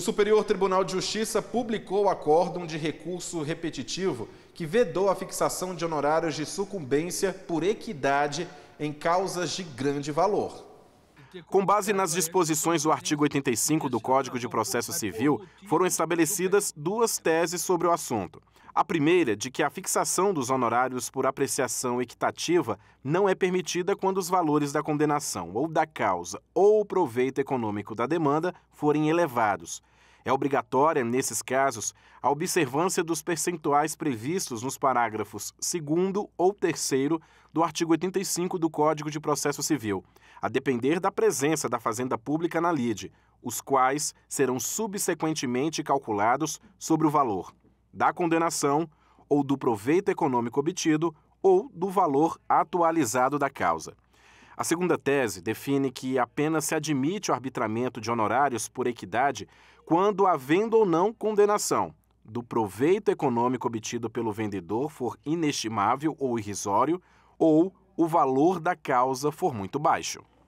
O Superior Tribunal de Justiça publicou o acórdão de recurso repetitivo que vedou a fixação de honorários de sucumbência por equidade em causas de grande valor. Com base nas disposições do artigo 85 do Código de Processo Civil, foram estabelecidas duas teses sobre o assunto. A primeira, é de que a fixação dos honorários por apreciação equitativa não é permitida quando os valores da condenação ou da causa ou o proveito econômico da demanda forem elevados. É obrigatória, nesses casos, a observância dos percentuais previstos nos parágrafos 2 ou 3 do artigo 85 do Código de Processo Civil, a depender da presença da Fazenda Pública na lide, os quais serão subsequentemente calculados sobre o valor da condenação ou do proveito econômico obtido ou do valor atualizado da causa. A segunda tese define que apenas se admite o arbitramento de honorários por equidade quando havendo ou não condenação do proveito econômico obtido pelo vendedor for inestimável ou irrisório ou o valor da causa for muito baixo.